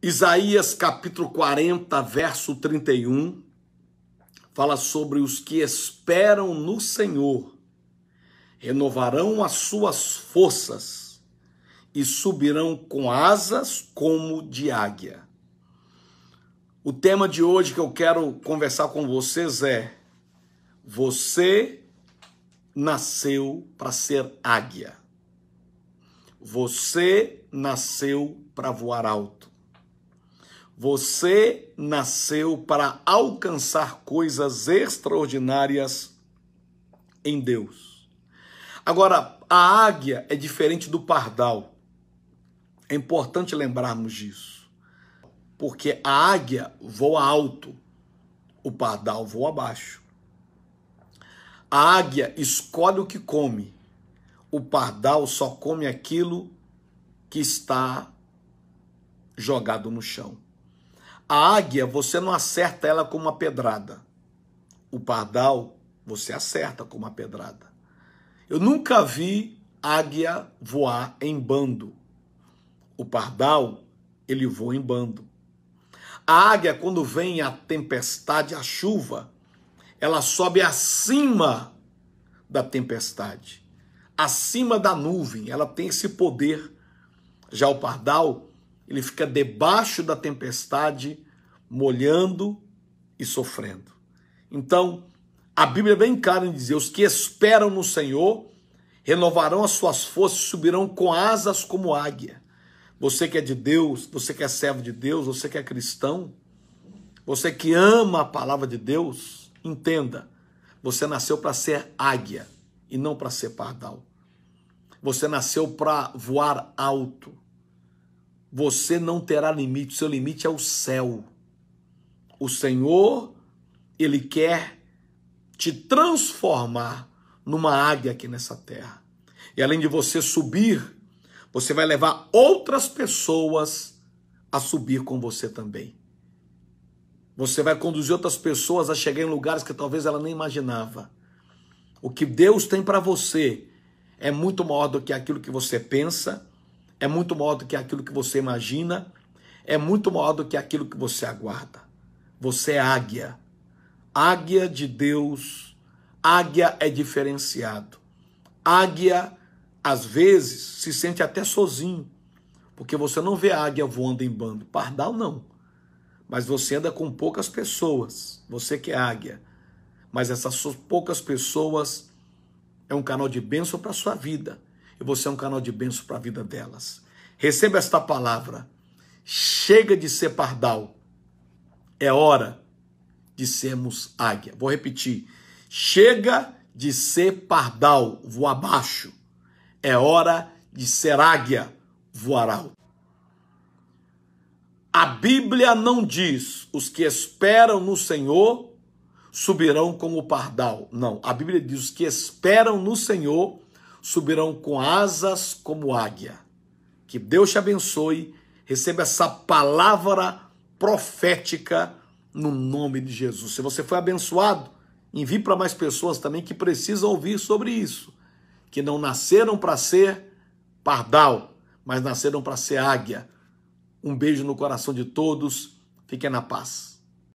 Isaías capítulo 40, verso 31, fala sobre os que esperam no Senhor, renovarão as suas forças e subirão com asas como de águia. O tema de hoje que eu quero conversar com vocês é: você nasceu para ser águia. Você nasceu para voar alto. Você nasceu para alcançar coisas extraordinárias em Deus. Agora, a águia é diferente do pardal. É importante lembrarmos disso. Porque a águia voa alto, o pardal voa baixo. A águia escolhe o que come, o pardal só come aquilo que está jogado no chão. A águia, você não acerta ela com uma pedrada. O pardal, você acerta com uma pedrada. Eu nunca vi águia voar em bando. O pardal, ele voa em bando. A águia, quando vem a tempestade, a chuva, ela sobe acima da tempestade, acima da nuvem. Ela tem esse poder. Já o pardal, ele fica debaixo da tempestade, molhando e sofrendo. Então, a Bíblia é bem clara em dizer: os que esperam no Senhor renovarão as suas forças, e subirão com asas como águia. Você que é de Deus, você que é servo de Deus, você que é cristão, você que ama a palavra de Deus, entenda: você nasceu para ser águia e não para ser pardal. Você nasceu para voar alto. Você não terá limite, seu limite é o céu. O Senhor, ele quer te transformar numa águia aqui nessa terra. E além de você subir, você vai levar outras pessoas a subir com você também. Você vai conduzir outras pessoas a chegar em lugares que talvez ela nem imaginava. O que Deus tem para você é muito maior do que aquilo que você pensa, é muito maior do que aquilo que você imagina, é muito maior do que aquilo que você aguarda. Você é águia. Águia de Deus. Águia é diferenciado. Águia, às vezes, se sente até sozinho, porque você não vê águia voando em bando. Pardal, não. Mas você anda com poucas pessoas. Você que é águia. Mas essas poucas pessoas é um canal de bênção para a sua vida e você é um canal de bênção para a vida delas. Receba esta palavra. Chega de ser pardal. É hora de sermos águia. Vou repetir. Chega de ser pardal, voa abaixo. É hora de ser águia, voar alto. A Bíblia não diz os que esperam no Senhor subirão como pardal. Não, a Bíblia diz os que esperam no Senhor subirão com asas como águia. Que Deus te abençoe. Receba essa palavra profética no nome de Jesus. Se você foi abençoado, envie para mais pessoas também que precisam ouvir sobre isso. Que não nasceram para ser pardal, mas nasceram para ser águia. Um beijo no coração de todos. Fiquem na paz.